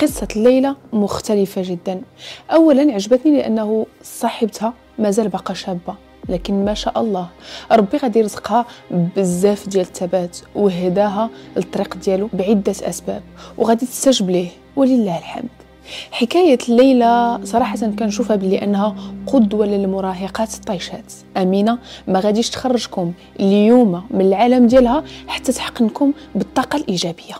قصة ليلى مختلفة جدا أولا عجبتني لأنه صاحبتها مازال باقا شابة لكن ما شاء الله ربي غادي يرزقها بزاف ديال الثبات وهداها للطريق ديالو بعدة أسباب وغادي تستجب ليه ولله الحمد حكاية ليلى صراحة كنشوفها بلي أنها قدوة للمراهقات الطيشات أمينة ما غاديش تخرجكم اليوم من العالم ديالها حتى تحقنكم بالطاقة الإيجابية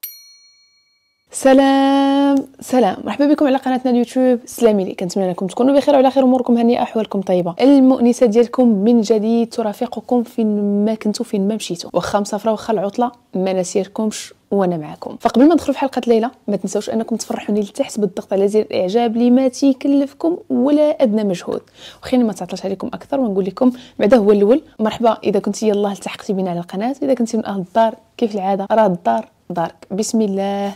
سلام سلام مرحبا بكم على قناتنا اليوتيوب سلامي لي كنتمنى انكم تكونوا بخير وعلى خير اموركم هنيئه احوالكم طيبه المؤنسه ديالكم من جديد ترافقكم فين ما كنتو فين ما مشيتو واخا مسافره واخا العطله ما نسيركمش وانا معكم فقبل ما ندخلوا في حلقه ليله ما تنساوش انكم تفرحوني لتحت بالضغط على زر الاعجاب اللي ما تيكلفكم ولا ادنى مجهود وخير ما تعطلش عليكم اكثر ونقول لكم بعدا هو الاول مرحبا اذا كنتي يلاه التحقتي بنا على القناه اذا كنتي من اهل الدار كيف العاده راه الدار دارك بسم الله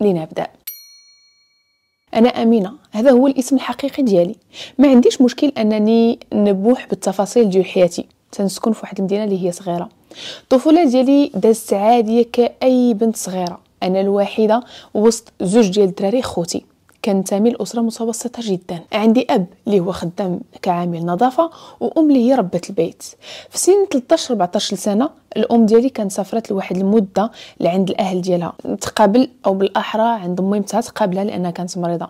لنبدأ أنا أمينة هذا هو الاسم الحقيقي ديالي ما عنديش مشكل أنني نبوح بالتفاصيل ديال حياتي تنسكن في واحد المدينة اللي هي صغيرة الطفولة ديالي دازت عادية كأي بنت صغيرة أنا الوحيدة وسط زوج ديال الدراري خوتي كنتمي لأسرة متوسطة جدا عندي أب اللي هو خدام كعامل نظافة وأم اللي هي ربة البيت في سن 13 14 سنة الأم ديالي كانت سافرت لواحد المدة لعند الأهل ديالها تقابل أو بالأحرى عند ميمتها تقابلها لأنها كانت مريضة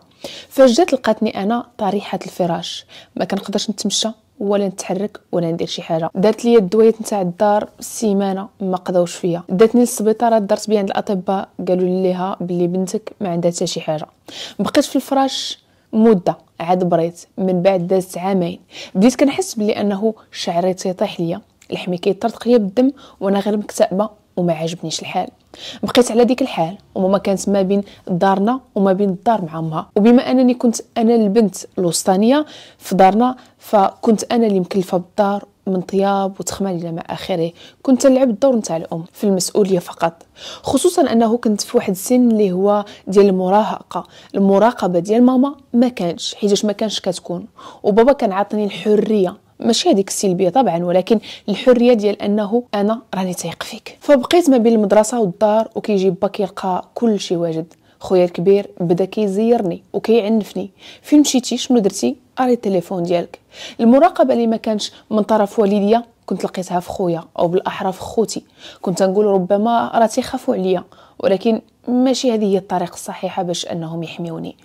فاش جات لقاتني أنا طريحة الفراش ما كنقدرش نتمشى ولا نتحرك ولا ندير شي حاجه دارت لي الدويات نتاع الدار سيمانه ما قضاوش فيا داتني للسبيطار دارت عند الاطباء قالوا ليها بلي بنتك ما عندها حتى شي حاجه بقيت في الفراش مده عاد بريت من بعد دازت عامين بديت كنحس بلي انه شعري تيطيح ليا لحمي كيطرطق ليا بالدم وانا غير مكتئبه وما عجبنيش الحال بقيت على ديك الحال وماما كانت ما بين دارنا وما بين الدار مع امها وبما انني كنت انا البنت الوسطانيه في دارنا فكنت انا اللي مكلفه بالدار من طياب وتخمال الى ما اخره كنت نلعب الدور نتاع الام في المسؤوليه فقط خصوصا انه كنت في واحد السن اللي هو ديال المراهقه المراقبه ديال ماما ما كانش حيتاش ما كانش كتكون وبابا كان عاطيني الحريه ماشي هذيك السلبيه طبعا ولكن الحريه ديال انه انا راني تايق فيك فبقيت ما بين المدرسه والدار وكيجي با كيلقى كل شيء واجد خويا الكبير بدا كيزيرني وكيعنفني فين مشيتي شنو درتي اري التليفون ديالك المراقبه اللي ما كانش من طرف والديا كنت لقيتها في خويا او بالاحرى في خوتي كنت نقول ربما راه تيخافوا عليا ولكن ماشي هذه هي الطريقه الصحيحه باش انهم يحميوني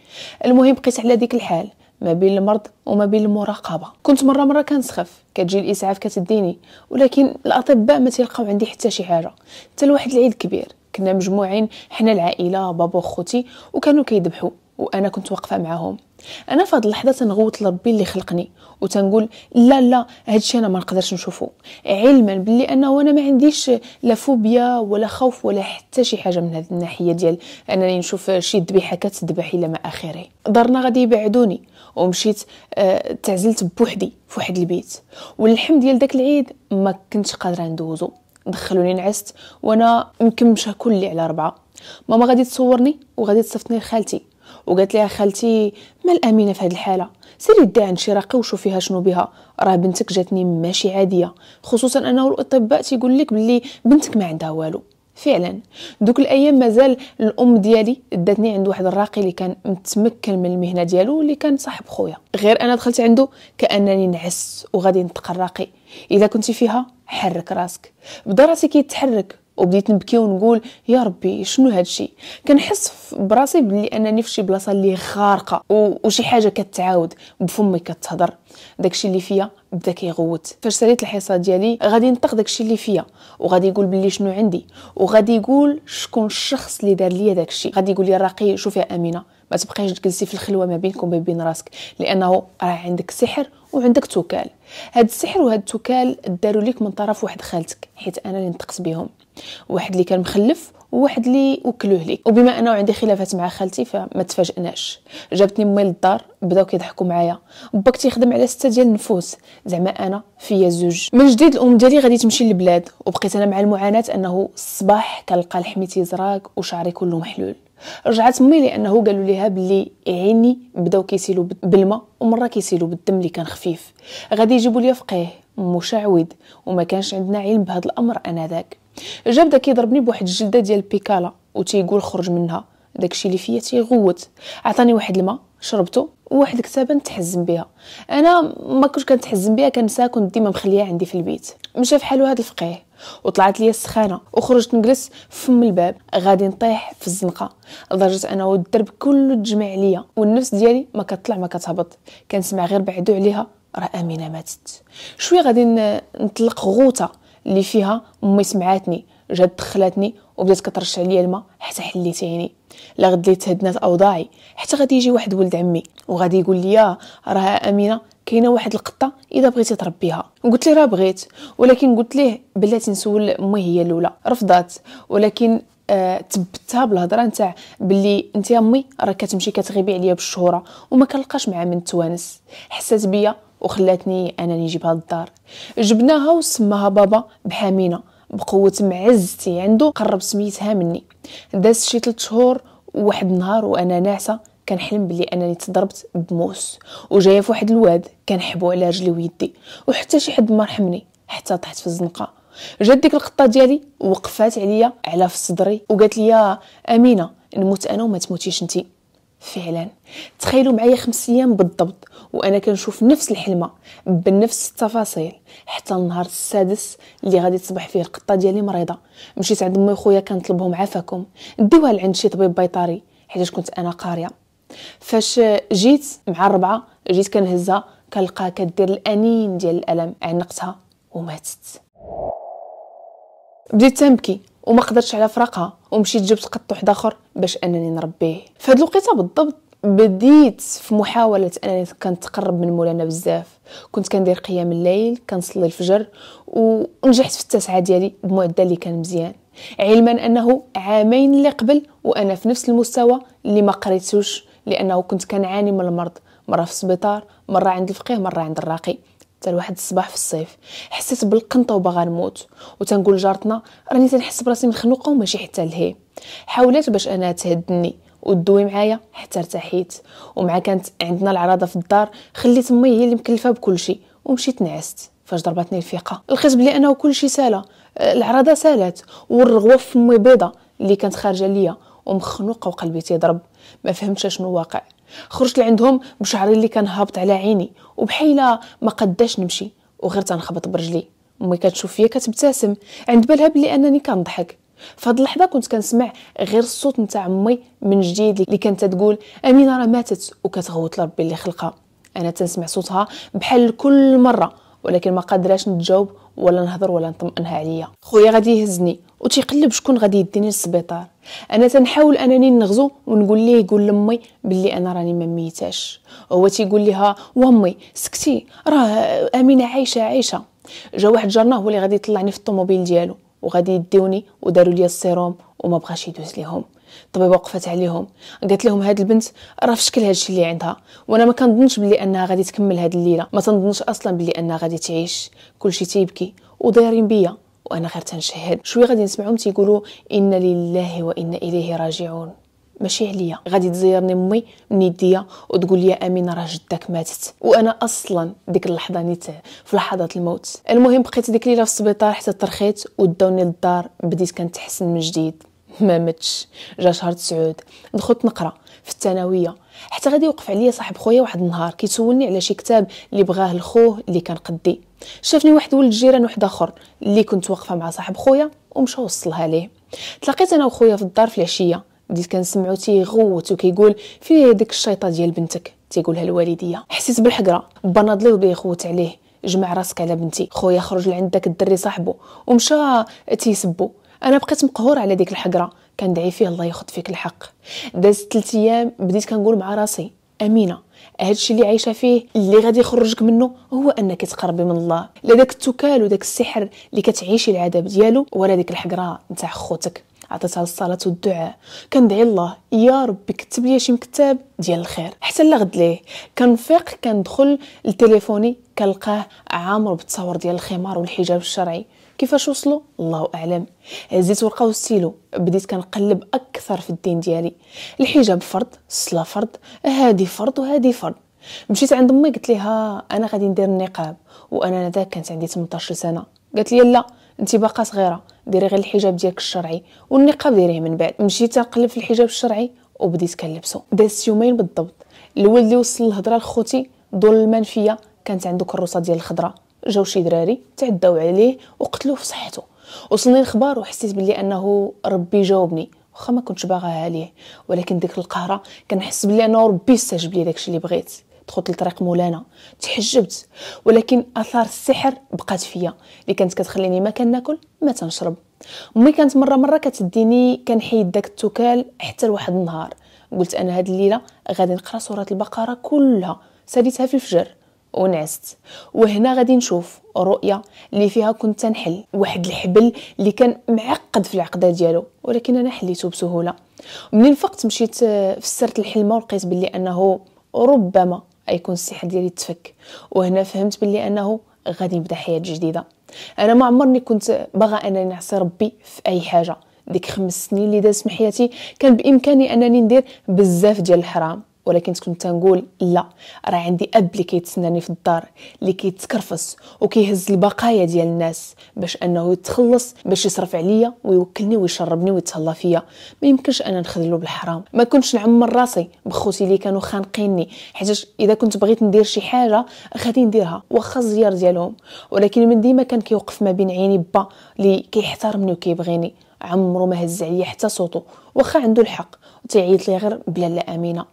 المهم بقيت على ديك الحال ما بين المرض وما بين المراقبه كنت مره مره كنسخف كتجي الاسعاف كتديني ولكن الاطباء ما تيلقاو عندي حتى شي حاجه حتى لواحد العيد كبير كنا مجموعين حنا العائله بابا وخوتي وكانوا كيذبحوا وانا كنت واقفه معاهم انا في هاد اللحظه تنغوت لربي اللي خلقني وتنقول لا لا هادشي انا ما نقدرش نشوفه علما باللي انا انا ما عنديش لا فوبيا ولا خوف ولا حتى شي حاجه من هاد الناحيه ديال انني نشوف شي ذبيحه كتذبح الى ما اخره دارنا غادي يبعدوني ومشيت آه تعزلت بوحدي في واحد البيت واللحم ديال داك العيد ما كنتش قادره ندوزو دخلوني نعست وانا يمكن كل كلي على ربعه ماما غادي تصورني وغادي تصيفطني لخالتي وقالت لها خالتي مال امينه في هذه الحاله سيري ديها عند شي راقي وشوفيها شنو بها راه بنتك جاتني ماشي عاديه خصوصا انه الاطباء تيقول لك بلي بنتك ما عندها والو فعلا دوك الايام مازال الام ديالي داتني عند واحد الراقي اللي كان متمكن من المهنه ديالو اللي كان صاحب خويا غير انا دخلت عنده كانني نعس وغادي نتقى الراقي اذا كنتي فيها حرك راسك بدا راسي كيتحرك وبديت نبكي ونقول يا ربي شنو هاد الشيء كنحس براسي بلي انني في شي بلاصه اللي خارقه وشي حاجه كتعاود بفمي كتهضر داكشي اللي فيا بدا كيغوت فاش ساليت الحصه ديالي غادي ينطق داكشي اللي فيا وغادي يقول بلي شنو عندي وغادي يقول شكون الشخص اللي دار ليا داكشي غادي يقول لي راقي شوفي امينه ما تبقايش تجلسي في الخلوه ما بينكم وبين راسك لانه راه عندك سحر وعندك توكال هاد السحر وهاد التكال داروا ليك من طرف واحد خالتك حيت انا اللي نطقت بهم واحد اللي كان مخلف وواحد اللي وكلوه لي وبما انه عندي خلافات مع خالتي فما تفاجئناش جابتني امي للدار بداو كيضحكوا معايا باك تيخدم على سته ديال النفوس زعما انا فيا زوج من جديد الام ديالي غادي تمشي للبلاد وبقيت انا مع المعاناه انه الصباح كنلقى لحمي تيزراق وشعري كله محلول رجعت امي لانه قالوا ليها بلي عيني بداو كيسيلوا بالماء ومره كيسيلو بالدم اللي كان خفيف غادي يجيبوا لي فقيه مشعود وما كانش عندنا علم بهذا الامر انذاك جا بدا كيضربني بواحد الجلده ديال البيكالا وتيقول خرج منها داكشي اللي فيا تيغوت عطاني واحد الماء شربته وواحد الكتابه نتحزم بها انا ما كنتش كنتحزم بها كنساكن ديما مخليها عندي في البيت مشى في حالو هذا الفقيه وطلعت لي السخانه وخرجت نجلس فم الباب غادي نطيح في الزنقه لدرجه انا والدرب كله تجمع عليا والنفس ديالي ما كتطلع ما كتهبط كنسمع غير بعدو عليها راه امينه ماتت شوي غادي نطلق غوطه اللي فيها امي سمعاتني جات دخلاتني وبدات كترش عليا الماء حتى حليت عيني لا غدليت هدنات اوضاعي حتى غادي يجي واحد ولد عمي وغادي يقول لي راه امينه كاينه واحد القطه اذا بغيتي تربيها قلت ليه راه بغيت ولكن قلت ليه بلاتي نسول امي هي الاولى رفضات ولكن آه تبتها بالهضره نتاع بلي انت امي راه كتمشي كتغيبي عليا بالشهوره وما كنلقاش معها من التوانس حسات بيا وخلاتني انني نجيبها للدار جبناها وسماها بابا بحامينه بقوه معزتي عنده قرب سميتها مني داز شي 3 شهور وواحد النهار وانا ناعسه كنحلم بلي انني تضربت بموس وجايه في واحد الواد كنحبو على رجلي ويدي وحتى شي حد ما رحمني حتى طحت في الزنقه جات ديك القطه ديالي وقفات عليا على في صدري وقالت لي امينه نموت انا وما تموتيش انت فعلا تخيلوا معايا خمس ايام بالضبط وانا كنشوف نفس الحلمه بنفس التفاصيل حتى النهار السادس اللي غادي تصبح فيه القطه ديالي مريضه مشيت عند امي خويا كنطلبهم عافاكم ديوها لعند شي طبيب بيطري حيت كنت انا قاريه فاش جيت مع الربعه جيت كنهزها كنلقاها كدير الانين ديال الالم عنقتها وماتت بديت تنبكي وما قدرتش على فراقها ومشيت جبت قط واحد اخر باش انني نربيه فهاد الوقيته بالضبط بديت في محاولة أنني كنتقرب من مولانا بزاف كنت كندير قيام الليل كنصلي الفجر ونجحت في التسعة ديالي بمعدل اللي كان مزيان علما أنه عامين اللي قبل وأنا في نفس المستوى اللي ما قريتوش لانه كنت كنعاني من المرض مره في السبيطار مره عند الفقيه مره عند الراقي حتى لواحد الصباح في الصيف حسيت بالقنطه وباغا نموت وتنقول لجارتنا راني تنحس براسي مخنوقه وماشي حتى لهي حاولات باش انا تهدني ودوي معايا حتى ارتحيت ومع كانت عندنا العراضه في الدار خليت امي هي اللي مكلفه بكل شيء ومشيت نعست فاش ضربتني الفيقه لقيت بلي انا شيء ساله آه، العراضه سالات والرغوه في امي بيضه اللي كانت خارجه ليا ومخنوقه وقلبي تيضرب ما فهمتش شنو واقع خرجت لعندهم بشعري اللي كان هابط على عيني وبحيله ما قداش نمشي وغير تنخبط برجلي امي كتشوف فيا كتبتسم عند بالها بلي انني كنضحك فهاد اللحظه كنت كنسمع غير الصوت نتاع امي من جديد اللي كانت تقول امينه راه ماتت وكتغوت لربي اللي خلقها انا تنسمع صوتها بحال كل مره ولكن ما قادراش نتجاوب ولا نهضر ولا نطمئنها عليا خويا غادي يهزني وتيقلب شكون غادي يديني للسبيطار انا تنحاول انني نغزو ونقول ليه يقول لامي باللي انا راني ما ميتاش هو تيقول ليها وامي سكتي راه امينه عايشه عايشه جا واحد جارنا هو اللي غادي يطلعني في الطوموبيل ديالو وغادي يديوني وداروا لي السيروم وما بغاش يدوز ليهم الطبيبه وقفت عليهم قالت لهم هاد البنت راه في شكل هادشي اللي عندها وانا ما كنظنش بلي انها غادي تكمل هاد الليله ما تنظنش اصلا بلي انها غادي تعيش كلشي تيبكي ودايرين بيا وانا غير تنشهد شويه غادي نسمعهم تيقولوا ان لله وانا اليه راجعون ماشي عليا غادي تزيرني امي من يديا وتقول لي امينه راه جدك ماتت وانا اصلا ديك اللحظه نيت في لحظه الموت المهم بقيت ديك الليله في السبيطار حتى ترخيت وداوني للدار بديت كنتحسن من جديد ما متش جا شهر تسعود دخلت نقرا في الثانويه حتى غادي وقف عليا صاحب خويا واحد النهار كيسولني على شي كتاب اللي بغاه لخوه اللي كان قدي شافني واحد ولد جيران واحد اخر اللي كنت واقفه مع صاحب خويا ومشى وصلها ليه تلاقيت انا وخويا في الدار في العشيه بديت كنسمعو تيغوت وكيقول هي ديك الشيطه ديال بنتك تيقولها الوالديه حسيت بالحقره با ناضلي وبيغوت عليه جمع راسك على بنتي خويا خرج لعند داك الدري صاحبو ومشى تيسبو انا بقيت مقهور على ديك الحقره كندعي فيه الله ياخد فيك الحق دازت 3 ايام بديت كنقول مع راسي امينه هادشي اللي عايشه فيه اللي غادي يخرجك منه هو انك تقربي من الله لا داك التكال وداك السحر اللي كتعيشي العذاب ديالو ولا ديك الحقره نتاع خوتك عطيتها الصلاه والدعاء كندعي الله يا ربي كتب لي شي مكتاب ديال الخير حتى لغد ليه كنفيق كندخل لتليفوني كنلقاه عامر بالتصاور ديال الخمار والحجاب الشرعي كيفاش وصلوا الله اعلم هزيت ورقه وستيلو بديت كنقلب اكثر في الدين ديالي الحجاب فرض الصلاه فرض هادي فرض وهادي فرض مشيت عند امي قلت ليها انا غادي ندير النقاب وانا ذاك كانت عندي 18 سنه قالت لي لا انت باقا صغيره ديري غير الحجاب ديالك الشرعي والنقاب ديريه من بعد مشيت نقلب في الحجاب الشرعي وبديت كنلبسو دازت يومين بالضبط الولد اللي وصل الهضره لخوتي ظلما فيا كانت عنده كروسه ديال الخضره جاو شي دراري تعداو عليه وقتلوه في صحته وصلني الخبر وحسيت بلي انه ربي جاوبني واخا ما كنتش باغاها ليه ولكن ديك القهره كنحس بلي انا ربي استجب لي داكشي اللي بغيت دخلت لطريق مولانا تحجبت ولكن اثار السحر بقات فيا اللي كانت كتخليني ما كناكل ما تنشرب امي كانت مره مره كتديني كنحيد داك التوكال حتى لواحد النهار قلت انا هاد الليله غادي نقرا سوره البقره كلها ساليتها في الفجر ونعست وهنا غادي نشوف رؤية اللي فيها كنت تنحل واحد الحبل اللي كان معقد في العقدة ديالو ولكن أنا حليته بسهولة منين فقت مشيت آه، فسرت الحلمة ولقيت بلي أنه ربما أيكون السحر ديالي تفك وهنا فهمت بلي أنه غادي نبدا حياة جديدة أنا ما عمرني كنت باغا أنني نعصي ربي في أي حاجة ديك خمس سنين اللي دازت من حياتي كان بإمكاني أنني ندير بزاف ديال الحرام ولكن كنت تنقول لا راه عندي اب اللي كيتسناني في الدار اللي كيتكرفس وكيهز البقايا ديال الناس باش انه يتخلص باش يصرف عليا ويوكلني ويشربني ويتهلا فيا ما يمكنش انا نخذلو بالحرام ما كنتش نعمر راسي بخوتي اللي كانوا خانقيني حيت اذا كنت بغيت ندير شي حاجه غادي نديرها واخا الزيار ديالهم ولكن من ديما كان كيوقف ما بين عيني با اللي كيحترمني وكيبغيني عمرو ما هز عليا حتى صوتو واخا عنده الحق تعيط لي غير بلا لا امينه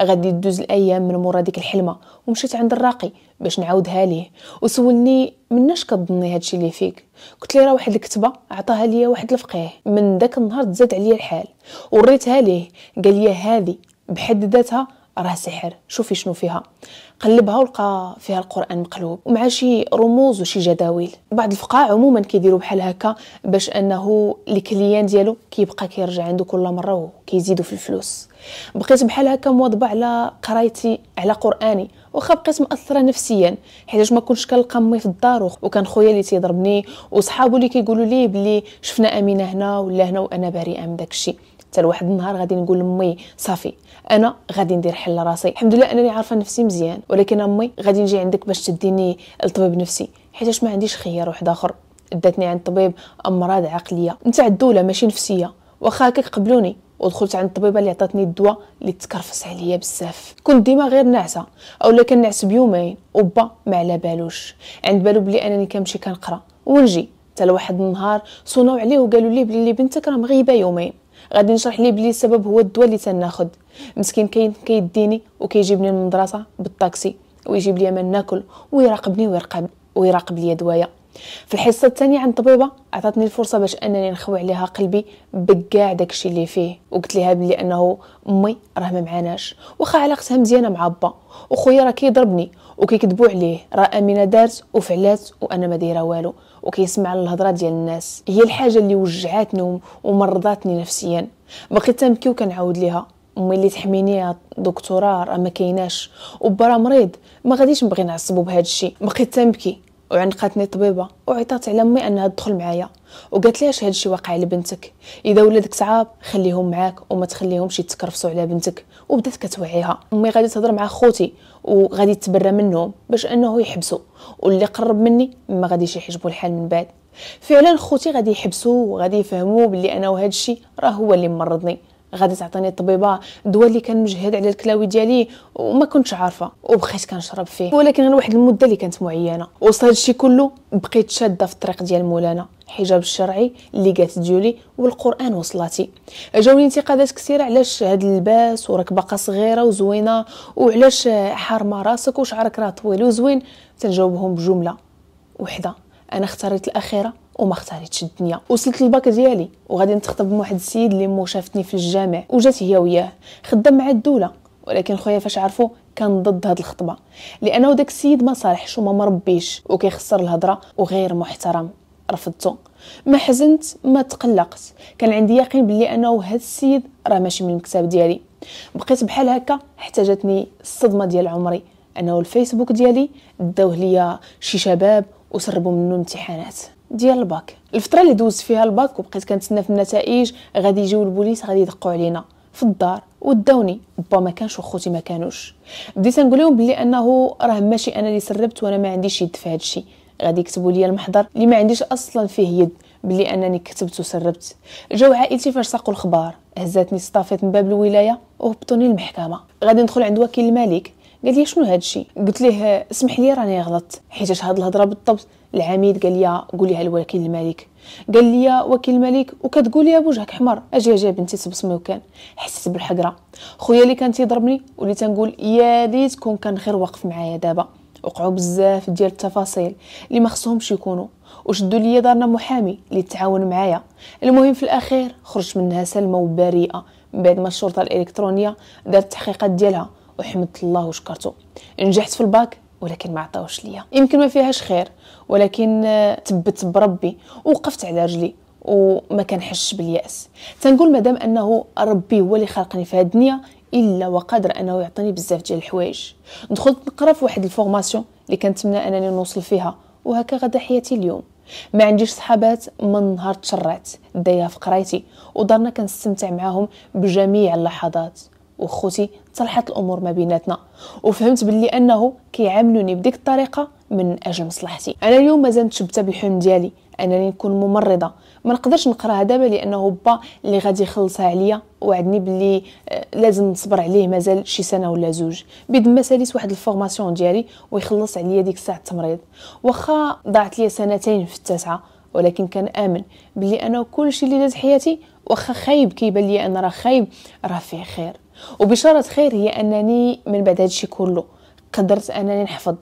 غادي دوز الايام من مورا ديك الحلمه ومشيت عند الراقي باش نعاودها ليه وسولني مناش كتظني هادشي اللي فيك قلت ليه راه واحد الكتبه عطاها ليا واحد الفقيه من داك النهار تزاد عليا الحال وريتها ليه قال لي هذه بحد ذاتها راه سحر شوفي شنو فيها قلبها ولقى فيها القران مقلوب ومع شي رموز وشي جداول بعض الفقهاء عموما كيديروا بحال هكا باش انه الكليان ديالو كيبقى كيرجع عنده كل مره وكيزيدوا في الفلوس بقيت بحال هكا مواظبه على قرايتي على قراني واخا بقيت مأثره نفسيا حيت ما كنتش كنلقى امي في الدار وكان خويا اللي تيضربني وصحابو اللي كيقولوا لي بلي شفنا امينه هنا ولا هنا وانا بريئه من داكشي حتى لواحد النهار غادي نقول لامي صافي انا غادي ندير حل راسي الحمد لله انني عارفه نفسي مزيان ولكن امي غادي نجي عندك باش تديني لطبيب نفسي حيتاش ما عنديش خيار واحد اخر داتني عند طبيب امراض عقليه نتاع الدوله ماشي نفسيه واخا هكاك قبلوني ودخلت عند الطبيبه اللي عطاتني الدواء اللي تكرفس عليا بزاف كنت ديما غير ناعسه اولا كنعس بيومين وبا ما على بالوش عند بالو بلي انني كنمشي كنقرا ونجي حتى لواحد النهار صونو عليه وقالوا لي بلي بنتك راه مغيبه يومين غادي نشرح ليه بلي السبب هو الدواء اللي تناخذ مسكين كاين كيديني وكيجيبني للمدرسه بالطاكسي ويجيب لي ما ناكل ويراقبني ويراقب ويراقب لي دوايا في الحصه الثانيه عن الطبيبه عطاتني الفرصه باش انني نخوي عليها قلبي بكاع داكشي اللي فيه وقلت لها بلي انه امي راه ما معاناش واخا علاقتها مزيانه مع با وخويا راه كيضربني وكيكذبوا عليه راه امينه دارت وفعلات وانا ما دايره والو وكيسمع الهضره ديال الناس هي الحاجه اللي وجعتني ومرضاتني نفسيا بقيت تنبكي وكنعاود ليها امي اللي تحميني دكتوراه راه ما كايناش وبرا مريض ما غاديش نبغي نعصبو بهذا الشيء بقيت تنبكي وعنقاتني طبيبه وعيطات على امي انها تدخل معايا وقالت لي اش هادشي واقع لبنتك اذا ولادك صعاب خليهم معاك وما تخليهمش يتكرفصوا على بنتك وبدات كتوعيها امي غادي تهضر مع خوتي وغادي تبرى منهم باش انه يحبسوا واللي قرب مني ما غاديش يحجبوا الحال من بعد فعلا خوتي غادي يحبسوا وغادي يفهموا بلي انا وهادشي راه هو اللي مرضني غادي تعطيني الطبيبه الدواء اللي كان مجهد على الكلاوي ديالي وما كنتش عارفه وبقيت كنشرب فيه ولكن غير واحد المده اللي كانت معينه وسط هادشي كله بقيت شاده في الطريق ديال مولانا الحجاب الشرعي اللي قالت ديولي والقران وصلاتي جاوني انتقادات كثيره علاش هاد اللباس وراك باقا صغيره وزوينه وعلاش حارمه راسك وشعرك راه طويل وزوين تنجاوبهم بجمله وحده انا اختاريت الاخيره وما اختاريتش الدنيا وصلت الباك ديالي وغادي نتخطب واحد السيد اللي مو شافتني في الجامع وجات هي وياه خدام مع الدوله ولكن خويا فاش عرفوا كان ضد هاد الخطبه لانه داك السيد ما صالحش وما مربيش وكيخسر الهضره وغير محترم رفضته ما حزنت ما تقلقت كان عندي يقين بلي انه هاد السيد راه ماشي من المكتب ديالي بقيت بحال هكا حتى جاتني الصدمه ديال عمري انه الفيسبوك ديالي داوه ليا شي شباب وسربوا منه امتحانات ديال الباك الفتره اللي دوزت فيها الباك وبقيت كنتسنى في النتائج غادي يجيو البوليس غادي يدقوا علينا في الدار وداوني با ما كانش وخوتي ما كانوش بديت نقول لهم بلي انه راه ماشي انا اللي سربت وانا ما عنديش يد في هذا الشيء غادي يكتبوا لي المحضر اللي ما عنديش اصلا فيه يد بلي انني كتبت وسربت جاو عائلتي فاش ساقوا الخبار هزاتني صطافيت من باب الولايه وهبطوني المحكمه غادي ندخل عند وكيل الملك قال لي شنو هذا الشيء قلت ليه اسمح لي راني غلطت حيت هاد الهضره بالضبط العميد قال لي قوليها لوكيل الملك قال لي وكيل الملك وكتقولي بوجهك حمر اجي اجي بنتي تبسمي وكان حسيت بالحقره خويا اللي كان تيضربني وليت تنقول يا ليت كون كان غير واقف معايا دابا وقعوا بزاف ديال التفاصيل اللي ما خصهمش يكونوا وشدوا لي دارنا محامي اللي تعاون معايا المهم في الاخير خرجت منها سلمى وبريئه من بعد ما الشرطه الالكترونيه دارت التحقيقات ديالها وحمدت الله وشكرته نجحت في الباك ولكن ما عطاوش ليا يمكن ما فيهاش خير ولكن آه، تبت بربي وقفت على رجلي وما كنحسش بالياس تنقول مادام انه ربي هو اللي خلقني في هاد الدنيا الا وقادر انه يعطيني بزاف ديال الحوايج دخلت نقرا في واحد الفورماسيون اللي كنتمنى انني نوصل فيها وهكا غدا حياتي اليوم ما عنديش صحابات من نهار تشرعت دايها في قرايتي ودارنا كنستمتع معاهم بجميع اللحظات وخوتي تلحط الامور ما بيناتنا وفهمت باللي انه كيعاملوني بديك الطريقه من اجل مصلحتي انا اليوم مازال متشبته بالحلم ديالي انني نكون ممرضه ما نقدرش نقراها دابا لانه با اللي غادي يخلصها عليا وعدني باللي آه، لازم نصبر عليه مازال شي سنه ولا زوج بيد ما ساليت واحد الفورماسيون ديالي ويخلص عليا ديك الساعه التمريض واخا ضاعت لي سنتين في التاسعه ولكن كان امن بلي انا كل شيء اللي داز حياتي واخا خايب كيبان لي انا راه خايب راه فيه خير وبشارة خير هي أنني من بعد هادشي كله قدرت أنني نحفظ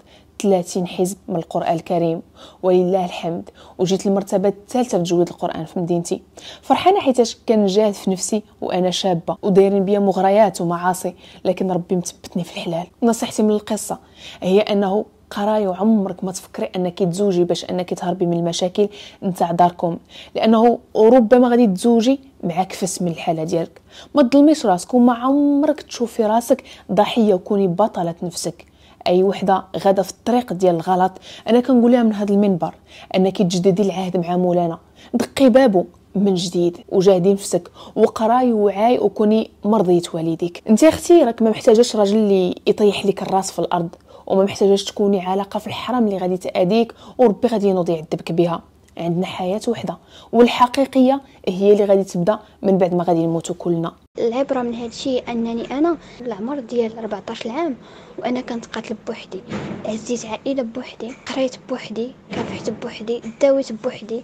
30 حزب من القرآن الكريم ولله الحمد وجيت المرتبة الثالثة في تجويد القرآن في مدينتي فرحانة حيتاش جاهد في نفسي وأنا شابة ودايرين بيا مغريات ومعاصي لكن ربي متبتني في الحلال نصيحتي من القصة هي أنه قرايه وعمرك ما تفكري انك تزوجي باش انك تهربي من المشاكل نتاع داركم لانه ربما غادي تزوجي مع كفس من الحاله ديالك ما تظلميش راسك وما عمرك تشوفي راسك ضحيه وكوني بطله نفسك اي وحده غاده في الطريق ديال الغلط انا كنقولها من هذا المنبر انك تجددي العهد مع مولانا دقي بابو من جديد وجاهدي نفسك وقراي وعاي وكوني مرضيه والديك انت اختي راك ما محتاجاش راجل اللي يطيح لك الراس في الارض وما محتاجاش تكوني علاقه في الحرام اللي غادي تاديك وربي غادي ينوض يعذبك بها عندنا حياه وحده والحقيقيه هي اللي غادي تبدا من بعد ما غادي نموتوا كلنا العبره من هذا الشيء انني انا العمر ديال 14 عام وانا كنت قاتل بوحدي عزيت عائله بوحدي قريت بوحدي كافحت بوحدي داويت بوحدي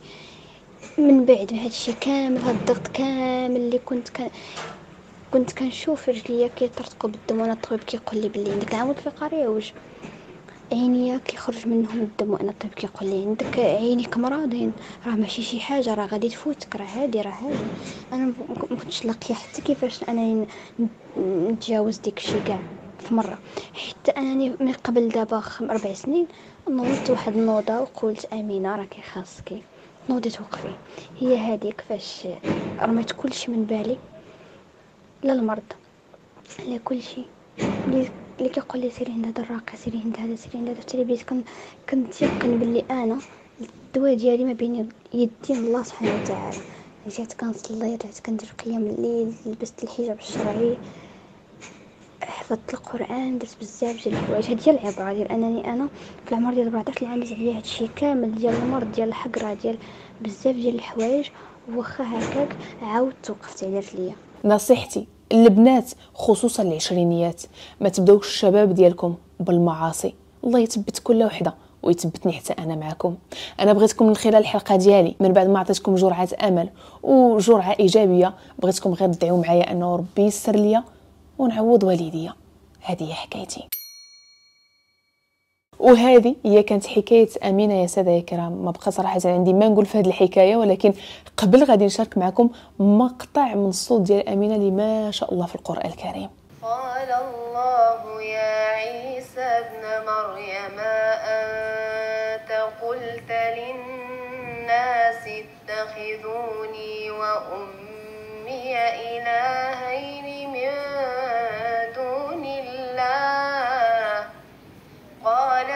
من بعد هذا الشيء كامل هذا الضغط كامل اللي كنت كان كنت كنشوف رجليا كيطرطقوا بالدم وانا الطبيب كيقول لي بلي عندك العمود الفقري عوج عينيا كيخرج منهم الدم وانا الطبيب كيقول لي عندك عينيك مرضين راه ماشي شي حاجه راه غادي تفوتك راه هادي راه هادي انا ما كنتش لاقيه حتى كيفاش انا نتجاوز ديك الشيء كاع في مره حتى انني من قبل دابا اربع سنين نوضت واحد النوضه وقلت امينه راكي خاصكي نوضي توقفي هي هادي فاش رميت كلشي من بالي للمرض على لا كلشي اللي كيقول لي سيري عند هذا الراقي سيري عند هذا سيري عند هذا سيري بيت كن كنتيقن بلي انا الدواء ديالي ما بين يدي الله سبحانه وتعالى جيت كنصلي رجعت كندير قيام الليل لبست الحجاب الشرعي حفظت القران درت بزاف ديال الحوايج هاد هي العبره ديال انني انا في العمر ديال 14 العام داز عليا هادشي كامل ديال المرض ديال الحقره ديال بزاف ديال الحوايج واخا هكاك عاودت وقفت على رجليا نصيحتي البنات خصوصا العشرينيات ما تبداوش الشباب ديالكم بالمعاصي الله يثبت كل وحده ويثبتني حتى انا معكم انا بغيتكم من خلال الحلقه ديالي من بعد ما عطيتكم جرعه امل وجرعه ايجابيه بغيتكم غير تدعيو معايا انه ربي يسر ليا ونعوض والديا هذه هي حكايتي وهذه هي كانت حكايه امينه يا ساده يا كرام ما بقى صراحه عندي ما نقول في هذه الحكايه ولكن قبل غادي نشارك معكم مقطع من الصوت ديال امينه اللي ما شاء الله في القران الكريم قال الله يا عيسى ابن مريم أنت قلت للناس اتخذوني وأمي إلهين من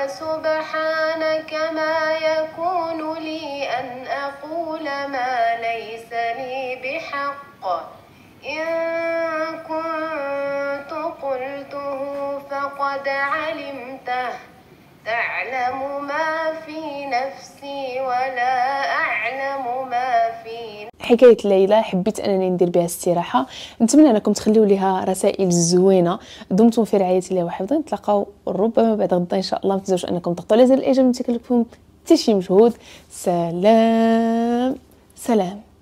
سبحانك ما يكون لي أن أقول ما ليس لي بحق إن كنت قلته فقد علمته تعلم ما في نفسي ولا حكايه ليلى حبيت انني ندير بها استراحه نتمنى انكم تخليو ليها رسائل زوينه دمتم في رعايه الله وحفظه نتلاقاو ربما بعد غدا ان شاء الله ما تنساوش انكم تضغطوا على زر الاعجاب من تكلفكم شي مجهود سلام سلام